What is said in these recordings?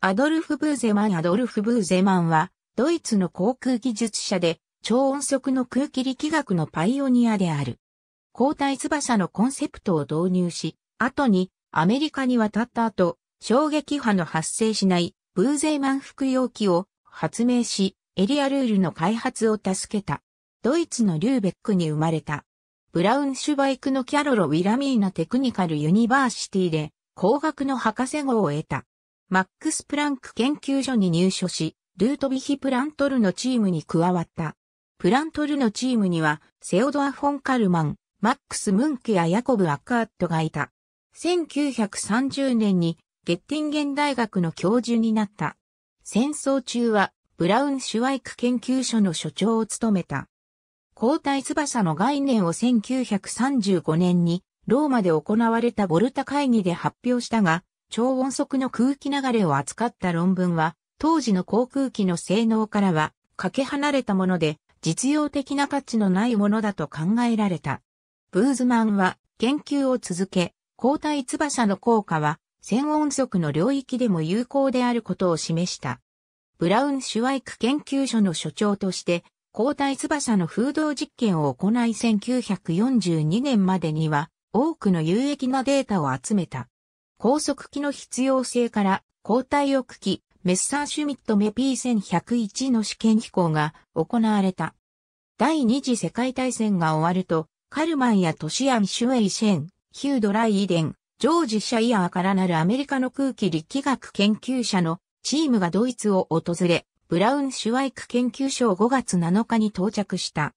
アドルフ・ブーゼマンアドルフ・ブーゼマンは、ドイツの航空技術者で、超音速の空気力学のパイオニアである。交代翼のコンセプトを導入し、後にアメリカに渡った後、衝撃波の発生しないブーゼマン服用機を発明し、エリアルールの開発を助けた。ドイツのリューベックに生まれた。ブラウンシュバイクのキャロロ・ウィラミーナ・テクニカル・ユニバーシティで工学の博士号を得た。マックス・プランク研究所に入所し、ルートビヒ・プラントルのチームに加わった。プラントルのチームには、セオドア・フォン・カルマン、マックス・ムンケやヤコブ・アッカーットがいた。1930年に、ゲッティンゲン大学の教授になった。戦争中は、ブラウン・シュワイク研究所の所長を務めた。交代翼の概念を1935年に、ローマで行われたボルタ会議で発表したが、超音速の空気流れを扱った論文は、当時の航空機の性能からは、かけ離れたもので、実用的な価値のないものだと考えられた。ブーズマンは、研究を続け、抗体翼の効果は、専音速の領域でも有効であることを示した。ブラウン・シュワイク研究所の所長として、抗体翼の風洞実験を行い1942年までには、多くの有益なデータを集めた。高速機の必要性から交代を区き、メッサーシュミットメ P1101 の試験飛行が行われた。第二次世界大戦が終わると、カルマンやトシアン・シュエイ・シェン、ヒュード・ライ・イデン、ジョージ・シャイアーからなるアメリカの空気力学研究者のチームがドイツを訪れ、ブラウン・シュワイク研究所を5月7日に到着した。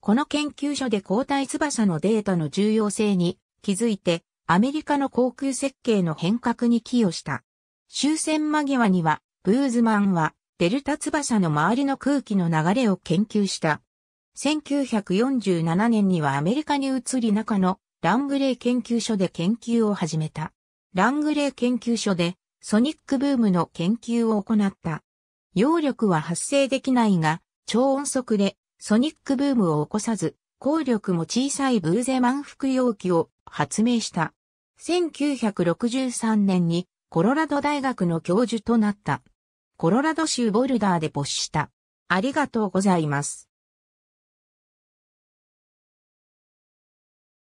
この研究所で交代翼のデータの重要性に気づいて、アメリカの航空設計の変革に寄与した。終戦間際には、ブーズマンは、デルタ翼の周りの空気の流れを研究した。1947年にはアメリカに移り中のラングレー研究所で研究を始めた。ラングレー研究所でソニックブームの研究を行った。揚力は発生できないが、超音速でソニックブームを起こさず、効力も小さいブーゼマン服容器を発明した。1963年にコロラド大学の教授となった。コロラド州ボルダーで没した。ありがとうございます。